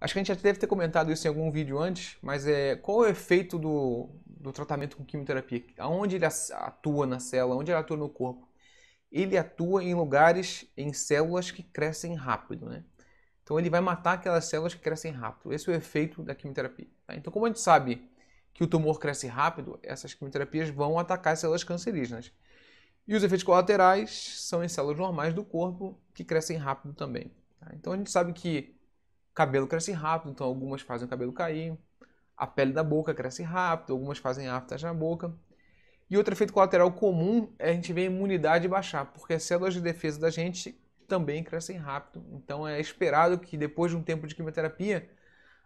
Acho que a gente já deve ter comentado isso em algum vídeo antes, mas é, qual é o efeito do, do tratamento com quimioterapia? Aonde ele atua na célula? Onde ele atua no corpo? Ele atua em lugares, em células que crescem rápido, né? Então ele vai matar aquelas células que crescem rápido. Esse é o efeito da quimioterapia. Tá? Então, como a gente sabe que o tumor cresce rápido, essas quimioterapias vão atacar as células cancerígenas. E os efeitos colaterais são em células normais do corpo que crescem rápido também. Tá? Então a gente sabe que cabelo cresce rápido, então algumas fazem o cabelo cair. A pele da boca cresce rápido, algumas fazem aftas na boca. E outro efeito colateral comum é a gente ver a imunidade baixar, porque as células de defesa da gente também crescem rápido. Então é esperado que depois de um tempo de quimioterapia,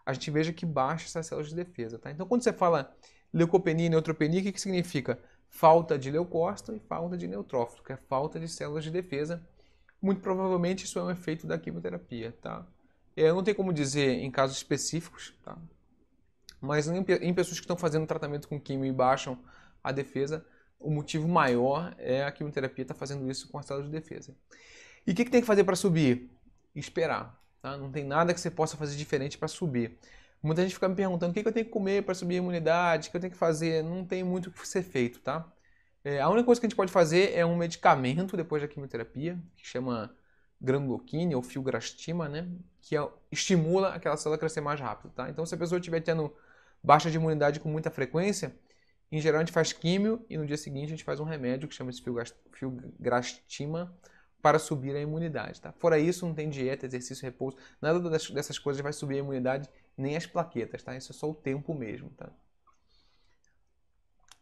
a gente veja que baixa essas células de defesa. Tá? Então quando você fala leucopenia e neutropenia, o que, que significa? Falta de leucócito e falta de neutrófilo, que é falta de células de defesa. Muito provavelmente isso é um efeito da quimioterapia, tá? Eu é, não tenho como dizer em casos específicos, tá? mas em, em pessoas que estão fazendo tratamento com quimio e baixam a defesa, o motivo maior é a quimioterapia estar tá fazendo isso com as células de defesa. E o que, que, tem que fazer para subir? Esperar. Tá? Não tem nada que você possa fazer diferente para subir. Muita gente fica me perguntando o que, que eu tenho que comer para subir a imunidade, o que eu tenho que fazer. Não tem muito o que ser feito, tá? É, a única coisa que a gente pode fazer é um medicamento depois da quimioterapia, que chama granulocine ou filgrastima, né? Que é estimula aquela célula a crescer mais rápido, tá? Então, se a pessoa estiver tendo baixa de imunidade com muita frequência, em geral a gente faz químio e no dia seguinte a gente faz um remédio que chama-se filgrastima para subir a imunidade, tá? Fora isso, não tem dieta, exercício, repouso, nada dessas coisas vai subir a imunidade, nem as plaquetas, tá? Isso é só o tempo mesmo, tá?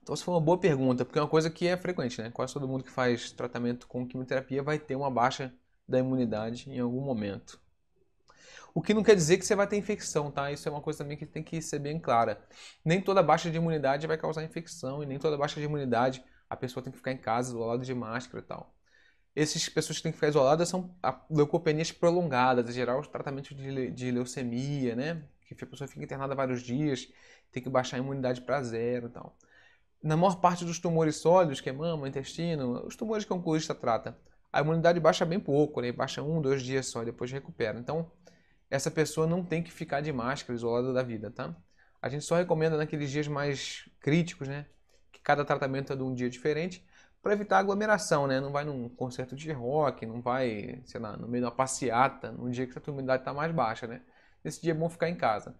Então, isso foi uma boa pergunta, porque é uma coisa que é frequente, né? Quase todo mundo que faz tratamento com quimioterapia vai ter uma baixa da imunidade em algum momento. O que não quer dizer que você vai ter infecção, tá? Isso é uma coisa também que tem que ser bem clara. Nem toda baixa de imunidade vai causar infecção e nem toda baixa de imunidade a pessoa tem que ficar em casa isolada de máscara e tal. Essas pessoas que têm que ficar isoladas são leucopenias prolongadas, em geral os tratamentos de, de leucemia, né? Que a pessoa fica internada vários dias, tem que baixar a imunidade para zero e tal. Na maior parte dos tumores sólidos, que é mama, intestino, os tumores que o oncologista trata, a imunidade baixa bem pouco, né? baixa um, dois dias só, depois recupera. Então, essa pessoa não tem que ficar de máscara isolada da vida, tá? A gente só recomenda naqueles dias mais críticos, né? Que cada tratamento é de um dia diferente, para evitar aglomeração, né? Não vai num concerto de rock, não vai, sei lá, no meio de uma passeata, num dia que a tua imunidade está mais baixa, né? Nesse dia é bom ficar em casa.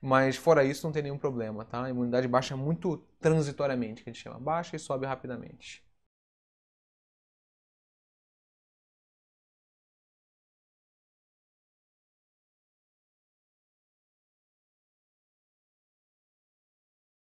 Mas fora isso, não tem nenhum problema, tá? A imunidade baixa muito transitoriamente, que a gente chama. Baixa e sobe rapidamente.